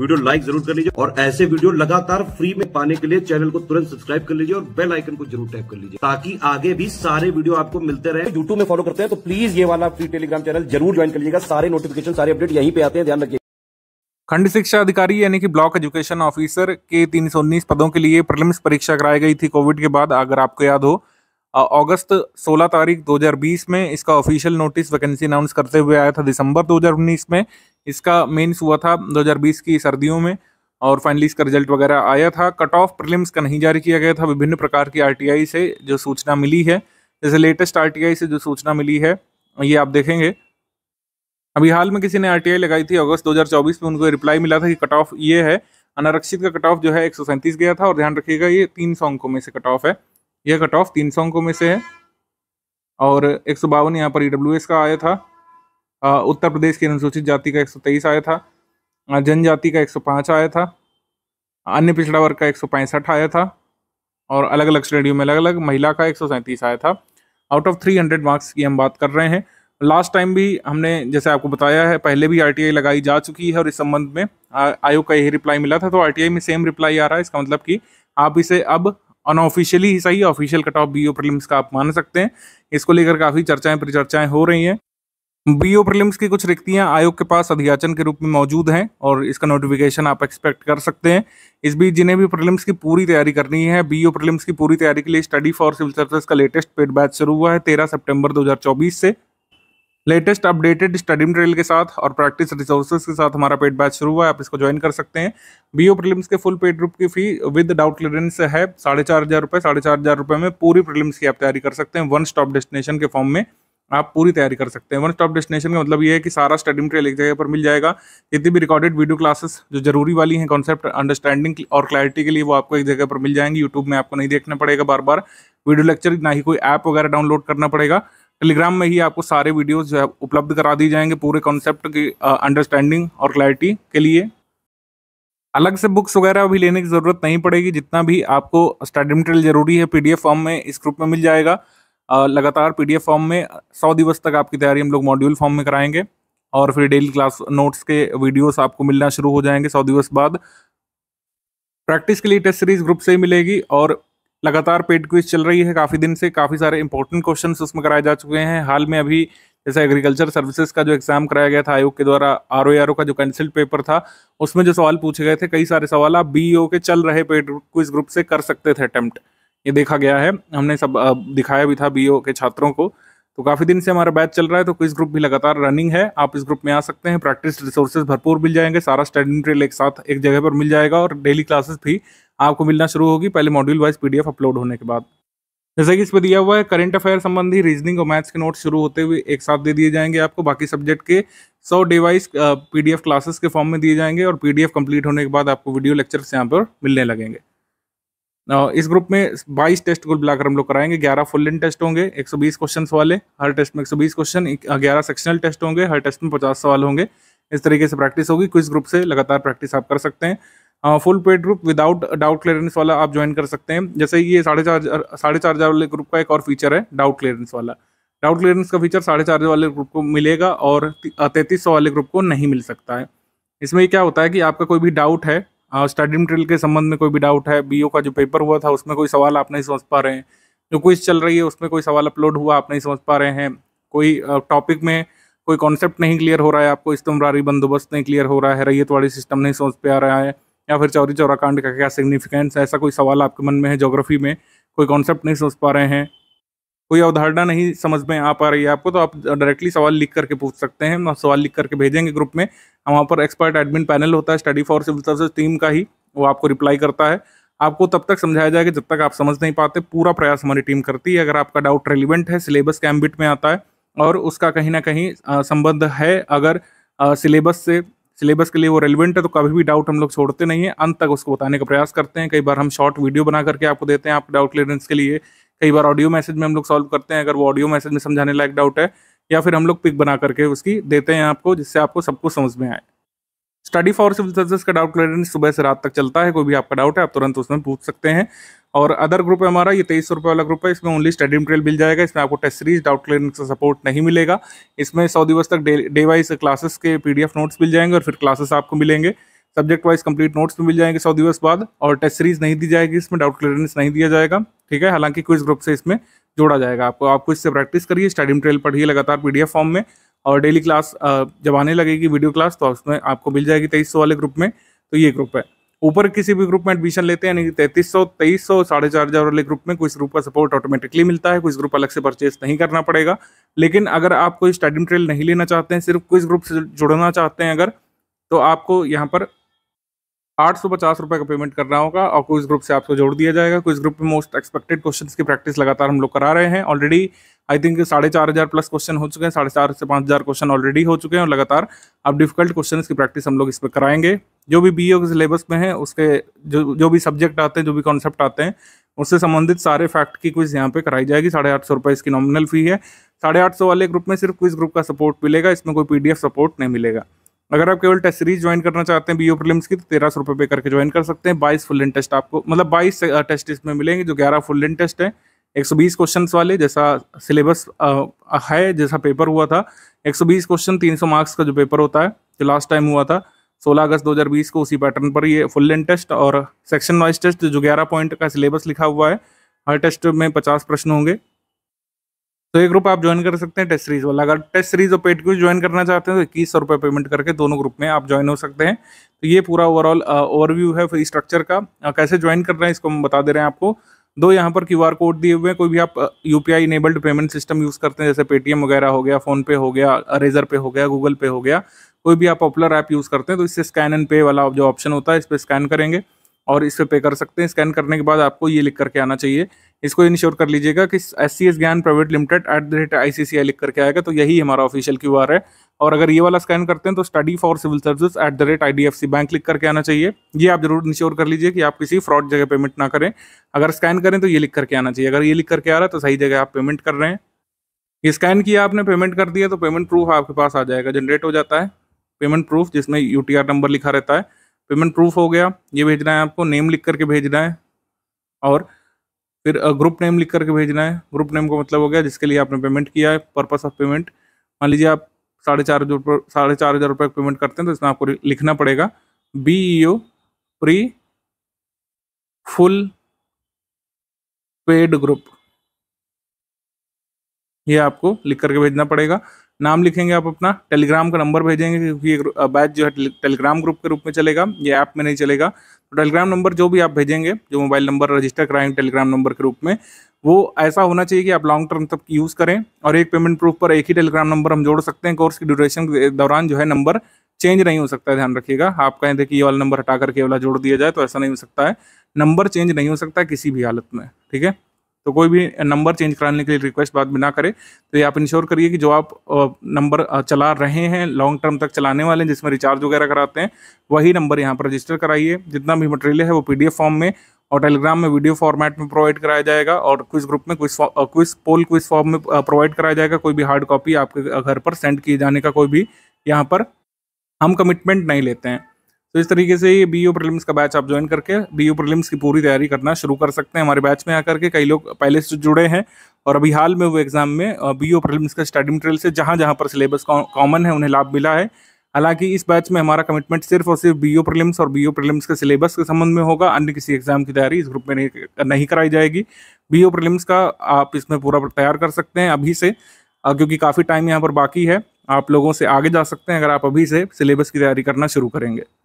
video like जरूर कर लीजिए और ऐसे वीडियो लगातार फ्री में पाने के लिए चैनल को तुरंत सब्सक्राइब कर लीजिए और बेल आइकन को जरूर टैप कर लीजिए ताकि आगे भी सारे वीडियो आपको मिलते रहे यूट्यूब में फॉलो करते हैं तो प्लीज ये वाला फ्री टेलीग्राम चैनल जरूर ज्वाइन कर लीजिएगा सारे नोटिफिकेशन सारे अपडेट यहीं पे आते हैं ध्यान रखिए खंड शिक्षा अधिकारी यानी कि ब्लॉक एजुकेशन ऑफिसर के 319 पदों के लिए प्रलिम्स परीक्षा कराई गई थी कोविड के बाद अगर आपको याद हो अगस्त 16 तारीख 2020 में इसका ऑफिशियल नोटिस वैकेंसी अनाउंस करते हुए आया था दिसंबर 2019 में इसका मेंस हुआ था 2020 की सर्दियों में और फाइनली इसका रिजल्ट वगैरह आया था कट ऑफ प्रिलिम्स का नहीं जारी किया गया था विभिन्न प्रकार की आरटीआई से जो सूचना मिली है जैसे लेटेस्ट आर से जो सूचना मिली है ये आप देखेंगे अभी हाल में किसी ने आर लगाई थी अगस्त दो में उनको रिप्लाई मिला था कि कट ऑफ ये है अनारक्षित का कट ऑफ जो है एक गया था और ध्यान रखिएगा ये तीन सौ अंकों में से कट ऑफ है यह कट ऑफ तीन सौ में से है और एक सौ बावन यहाँ पर ई e का आया था उत्तर प्रदेश की अनुसूचित जाति का तेईस आया था जनजाति का पाँच आया था अन्य पिछड़ा वर्ग का एक आया था और अलग अलग श्रेणियों में अलग अलग महिला का एक आया था आउट ऑफ 300 मार्क्स की हम बात कर रहे हैं लास्ट टाइम भी हमने जैसे आपको बताया है पहले भी आर लगाई जा चुकी है और इस संबंध में आयोग का यही रिप्लाई मिला था तो आर में सेम रिप्लाई आ रहा है इसका मतलब कि आप इसे अब अनऑफिशियली ही सही official cut off B O prelims का आप मान सकते हैं इसको लेकर काफ़ी चर्चाएं परिचर्चाएं हो रही हैं बी ओ प्रिलिम्स की कुछ रिक्तियां आयोग के पास अधियाचन के रूप में मौजूद हैं और इसका नोटिफिकेशन आप एक्सपेक्ट कर सकते हैं इस बीच जिन्हें भी प्रिलिम्स की पूरी तैयारी करनी है बी ओ प्रिलिम्स की पूरी तैयारी के लिए स्टडी फॉर सिविल सर्विस का लेटेस्ट पेड बैच शुरू हुआ है तेरह सेप्टेम्बर दो से लेटेस्ट अपडेटेड स्टडी मटेरियल के साथ और प्रैक्टिस रिसोर्सेज के साथ हमारा पेड बैच शुरू हुआ है आप इसको ज्वाइन कर सकते हैं बीओ प्रीलिम्स के फुल पेड ग्रुप की फी विद डाउट क्लियरेंस है साढ़े चार हज़ार रुपये साढ़े चार हज़ार रुपये में पूरी प्रीलिम्स की आप तैयारी कर सकते हैं वन स्टॉप डेस्टिनेशन के फॉर्म में आप पूरी तैयारी कर सकते हैं वन स्टॉप डेस्टिनेशन का मतलब ये है कि सारा स्टडी मटेरियल एक जगह पर मिल जाएगा जितनी भी रिकॉर्डेड वीडियो क्लासेस जो जरूरी वाली हैं कॉन्सेप्ट अंडरस्टैंडिंग और क्लैरिटी के लिए वो आपको एक जगह पर मिल जाएंगी यूट्यूब में आपको नहीं देखना पड़ेगा बार बार वीडियो लेक्चर ना ही कोई ऐप वगैरह डाउनलोड करना पड़ेगा टेलीग्राम में ही आपको सारे वीडियोस जो है उपलब्ध करा दिए जाएंगे पूरे कॉन्सेप्ट की अंडरस्टैंडिंग uh, और क्लैरिटी के लिए अलग से बुक्स वगैरह भी लेने की ज़रूरत नहीं पड़ेगी जितना भी आपको स्टडी मटेरियल ज़रूरी है पी फॉर्म में इस ग्रुप में मिल जाएगा uh, लगातार पी फॉर्म में सौ दिवस तक आपकी तैयारी हम लोग मॉड्यूल फॉर्म में कराएंगे और फिर डेली क्लास नोट्स के वीडियोस आपको मिलना शुरू हो जाएंगे सौ दिवस बाद प्रैक्टिस के लिए टेस्ट सीरीज ग्रुप से ही मिलेगी और लगातार पेड क्विज चल रही है काफ़ी दिन से काफ़ी सारे इंपॉर्टेंट क्वेश्चन उसमें कराए जा चुके हैं हाल में अभी जैसे एग्रीकल्चर सर्विसेज का जो एग्जाम कराया गया था आयोग के द्वारा आर ओ का जो कंसल्ट पेपर था उसमें जो सवाल पूछे गए थे कई सारे सवाल आप बी e के चल रहे पेड क्विज ग्रुप से कर सकते थे अटैम्प्ट ये देखा गया है हमने सब दिखाया भी था बी e के छात्रों को तो काफ़ी दिन से हमारा बैच चल रहा है तो क्विज ग्रुप भी लगातार रनिंग है आप इस ग्रुप में आ सकते हैं प्रैक्टिस रिसोर्सेज भरपूर मिल जाएंगे सारा स्टडी मटेरियल एक साथ एक जगह पर मिल जाएगा और डेली क्लासेस भी आपको मिलना शुरू होगी पहले मॉड्यूल वाइज पीडीएफ अपलोड होने के बाद जैसा कि इस पर दिया हुआ है करंट अफेयर संबंधी रीजनिंग और मैथ्स के नोट शुरू होते हुए एक साथ दे दिए जाएंगे आपको बाकी सब्जेक्ट के सौ डिवाइस पीडीएफ क्लासेस के फॉर्म में दिए जाएंगे और पीडीएफ कंप्लीट होने के बाद आपको वीडियो लेक्चर्स यहाँ पर मिलने लगेंगे इस ग्रुप में 22 टेस्ट कुल मिलाकर हम लोग कराएंगे 11 फुल लेंथ टेस्ट होंगे 120 क्वेश्चंस वाले हर टेस्ट में 120 क्वेश्चन 11 सेक्शनल टेस्ट होंगे हर टेस्ट में 50 सवाल होंगे इस तरीके से प्रैक्टिस होगी कुछ ग्रुप से लगातार प्रैक्टिस आप कर सकते हैं full paid group without doubt clearance वाला आप ज्वाइन कर सकते हैं जैसे ये साढ़े चार साढ़े चार हज़ार वाले ग्रुप का एक और फीचर है डाउट क्लियरेंस वाला डाउट क्लियरेंस का फीचर साढ़े चार वाले ग्रुप को मिलेगा और तैंतीस सौ वाले ग्रुप को नहीं मिल सकता है इसमें क्या होता है कि आपका कोई भी डाउट है स्टडी मटेरियल के संबंध में कोई भी डाउट है बीओ का जो पेपर हुआ था उसमें कोई सवाल आप नहीं समझ पा रहे हैं जो क्विज चल रही है उसमें कोई सवाल अपलोड हुआ आप नहीं समझ पा रहे हैं कोई टॉपिक में कोई कॉन्सेप्ट नहीं क्लियर हो रहा है आपको इस्तेमारी बंदोबस्त नहीं क्लियर हो रहा है रैयतवाड़ी सिस्टम नहीं समझ पे आ रहा है या फिर चौरी चौरा कांड का क्या सिग्निफिकेंस है ऐसा कोई सवाल आपके मन में है ज्योग्राफी में कोई कॉन्सेप्ट नहीं समझ पा रहे हैं कोई अवधारणा नहीं समझ में आ पा रही है आपको तो आप डायरेक्टली सवाल लिख करके पूछ सकते हैं हम सवाल लिख करके भेजेंगे ग्रुप में वहाँ पर एक्सपर्ट एडमिन पैनल होता है study for civil service team का ही वो आपको रिप्लाई करता है आपको तब तक समझाया जाएगा जब तक आप समझ नहीं पाते पूरा प्रयास हमारी टीम करती है अगर आपका डाउट रेलिवेंट है सिलेबस एम्बिट में आता है और उसका कहीं ना कहीं संबंध है अगर सिलेबस से सिलेबस के लिए वो रेलिवेंट है तो कभी भी डाउट हम लोग छोड़ते नहीं है अंत तक उसको बताने का प्रयास करते हैं कई बार हम शॉर्ट वीडियो बना करके आपको देते हैं आप डाउट क्लियरेंस के लिए कई बार ऑडियो मैसेज में हम लोग सॉल्व करते हैं अगर वो ऑडियो मैसेज में समझाने लायक डाउट है या फिर हम लोग पिक बना करके उसकी देते हैं आपको जिससे आपको सब कुछ समझ में आए स्टडी फॉर सिविल सर्विस का डाउट क्लियरेंस सुबह से रात तक चलता है कोई भी आपका डाउट है आप तुरंत उसमें पूछ सकते हैं और अदर ग्रुप है हमारा ये तेईस सौ रुपये वाला ग्रुप है इसमें ओनली स्टडी मटेरियल मिल जाएगा इसमें आपको टेस्ट सीरीज डाउट क्लियरेंस का सपोर्ट नहीं मिलेगा इसमें सौ दिवस तक डे वाइज क्लासेस के पीडीएफ नोट्स मिल जाएंगे और फिर क्लासेस आपको मिलेंगे सब्जेक्ट वाइज कंप्लीट नोट्स भी मिल जाएंगे सौ दिवस बाद और टेस्ट सीरीज नहीं दी जाएगी इसमें डाउट क्लियरेंस नहीं दिया जाएगा ठीक है हालांकि क्विज ग्रुप से इसमें जोड़ा जाएगा आपको आपको इससे प्रैक्टिस करिए स्टडी मटेरियल पढ़िए लगातार पीडीएफ फॉर्म में और डेली क्लास जब आने लगेगी वीडियो क्लास तो उसमें आपको मिल जाएगी तेईस वाले ग्रुप में तो ये ग्रुप है ऊपर किसी भी ग्रुप में एडमिशन लेते हैं यानी कि तैतीस सौ तेईस सौ साढ़े चार हज़ार वाले ग्रुप में कुछ ग्रुप का सपोर्ट ऑटोमेटिकली मिलता है कुछ ग्रुप अलग से परचेज नहीं करना पड़ेगा लेकिन अगर आप कोई स्टडी ट्रेल नहीं लेना चाहते हैं सिर्फ कुछ ग्रुप से जुड़ना चाहते हैं अगर तो आपको यहाँ पर आठ सौ पचास रुपये का पेमेंट करना होगा और कुछ ग्रुप से आपको जोड़ दिया जाएगा कुछ ग्रुप में मोस्ट एक्सपेक्टेड क्वेश्चन की प्रैक्टिस लगातार हम लोग करा रहे हैं ऑलरेडी आई थिंक साढ़े चार हज़ार प्लस क्वेश्चन हो चुके हैं साढ़े चार से पाँच हज़ार क्वेश्चन ऑलरेडी हो चुके हैं और लगातार अब डिफिकल्ट क्वेश्चन की प्रैक्टिस हम लोग इस पर कराएंगे जो भी बी e के सिलेबस में है उसके जो जो भी सब्जेक्ट आते हैं जो भी कॉन्सेप्ट आते हैं उससे संबंधित सारे फैक्ट की क्विज यहाँ पे कराई जाएगी साढ़े आठ सौ रुपये इसकी नॉमिनल फी है साढ़े आठ सौ वाले ग्रुप में सिर्फ क्विज ग्रुप का सपोर्ट मिलेगा इसमें कोई पीडीएफ सपोर्ट नहीं मिलेगा अगर आप केवल टेस्ट सीरीज ज्वाइन करना चाहते हैं बीओ प्रीलिम्स e की तो तेरह सौ रुपये पे करके ज्वाइन कर सकते हैं बाईस फुल इन टेस्ट आपको मतलब बाईस टेस्ट इसमें मिलेंगे जो ग्यारह फुल इन टेस्ट है 120 क्वेश्चंस वाले जैसा सिलेबस है जैसा पेपर हुआ था 120 क्वेश्चन 300 मार्क्स का जो पेपर होता है जो लास्ट टाइम हुआ था 16 अगस्त 2020 को उसी पैटर्न पर ये फुल लेंथ टेस्ट और सेक्शन वाइज टेस्ट जो 11 पॉइंट का सिलेबस लिखा हुआ है हर टेस्ट में 50 प्रश्न होंगे तो एक ग्रुप आप ज्वाइन कर सकते हैं टेस्ट सीरीज वाला अगर टेस्ट सीरीज और पेड क्यूज ज्वाइन करना चाहते हैं तो इक्कीस सौ रुपये पेमेंट करके दोनों ग्रुप में आप ज्वाइन हो सकते हैं तो ये पूरा ओवरऑल ओवरव्यू है फ्री स्ट्रक्चर का कैसे ज्वाइन करना है इसको हम बता दे रहे हैं आपको दो यहाँ पर क्यू कोड दिए हुए हैं कोई भी आप U P enabled payment system use करते हैं जैसे पेटीएम वगैरह हो गया फ़ोनपे हो गया अरेजर पे हो गया गूगल पे हो गया कोई भी आप पॉपुलर ऐप यूज़ करते हैं तो इससे स्कैन एंड पे वाला जो ऑप्शन होता है इस पर स्कैन करेंगे और इस पर पे कर सकते हैं स्कैन करने के बाद आपको ये लिख करके आना चाहिए इसको इंश्योर कर लीजिएगा कि S C S Gyan private limited at the rate I C C I लिख करके आएगा तो यही हमारा ऑफिशियल क्यू आर है और अगर ये वाला स्कैन करते हैं तो study for civil service at the rate I D F C bank लिख करके आना चाहिए ये आप जरूर इंश्योर कर लीजिए कि आप किसी फ्रॉड जगह पेमेंट ना करें अगर स्कैन करें तो ये लिख करके आना चाहिए अगर ये लिख करके आ रहा है तो सही जगह आप पेमेंट कर रहे हैं ये स्कैन किया आपने पेमेंट कर दिया तो पेमेंट प्रूफ आपके पास आ जाएगा जनरेट हो जाता है पेमेंट प्रूफ जिसमें यू नंबर लिखा रहता है पेमेंट प्रूफ हो गया ये भेजना है आपको नेम लिख करके भेजना है और फिर ग्रुप नेम लिख करके भेजना है ग्रुप नेम को मतलब हो गया जिसके लिए आपने पेमेंट किया है पर्पस ऑफ पेमेंट मान लीजिए आप साढ़े चार हज़ार रुपये साढ़े चार हज़ार रुपये पेमेंट करते हैं तो इसमें आपको लिखना पड़ेगा B E O pre full paid group ये आपको लिख करके भेजना पड़ेगा नाम लिखेंगे आप अपना टेलीग्राम का नंबर भेजेंगे क्योंकि ये बैच जो है टेलीग्राम ग्रुप के रूप में चलेगा ये ऐप में नहीं चलेगा तो टेलीग्राम नंबर जो भी आप भेजेंगे जो मोबाइल नंबर रजिस्टर कराएंगे टेलीग्राम नंबर के रूप में वो ऐसा होना चाहिए कि आप लॉन्ग टर्म तक यूज़ करें और एक पेमेंट प्रूफ पर एक ही टेलीग्राम नंबर हम जोड़ सकते हैं कोर्स की ड्यूरेशन के दौरान जो है नंबर चेंज नहीं हो सकता है ध्यान रखिएगा आप कहें थे कि ये वाला नंबर हटा करके वाला जोड़ दिया जाए तो ऐसा नहीं हो सकता है नंबर चेंज नहीं हो सकता किसी भी हालत में ठीक है तो कोई भी नंबर चेंज कराने के लिए रिक्वेस्ट बाद में ना करें तो ये आप इंश्योर करिए कि जो आप नंबर चला रहे हैं लॉन्ग टर्म तक चलाने वाले हैं जिसमें रिचार्ज वगैरह कराते हैं वही नंबर यहाँ पर रजिस्टर कराइए जितना भी मटेरियल है वो पी फॉर्म में और टेलीग्राम में वीडियो फॉर्मेट में प्रोवाइड कराया जाएगा और क्विज ग्रुप में quiz quiz poll quiz form में प्रोवाइड कराया जाएगा कोई भी हार्ड कॉपी आपके घर पर सेंड किए जाने का कोई भी यहाँ पर हम कमिटमेंट नहीं लेते हैं तो इस तरीके से ये बी यू प्रलिम्स का बैच आप ज्वाइन करके बी यू प्रलिम्स की पूरी तैयारी करना शुरू कर सकते हैं हमारे बैच में आकर के कई लोग पहले से जुड़े हैं और अभी हाल में वो एग्जाम में बी यू प्रिलिम्स का स्टडी मटेरियल से जहाँ जहाँ पर सिलेबस कॉमन है उन्हें लाभ मिला है हालांकि इस बैच में हमारा कमिटमेंट सिर्फ और सिर्फ बी ओ प्रलिम्स और बी ओ प्रलिम्स के सिलेबस के संबंध में होगा अन्य किसी एग्जाम की तैयारी इस ग्रुप में नहीं, कराई जाएगी बी ओ प्रलिम्स का आप इसमें पूरा तैयार कर सकते हैं अभी से क्योंकि काफ़ी टाइम यहाँ पर बाकी है आप लोगों से आगे जा सकते हैं अगर आप अभी से सिलेबस की तैयारी करना शुरू करेंगे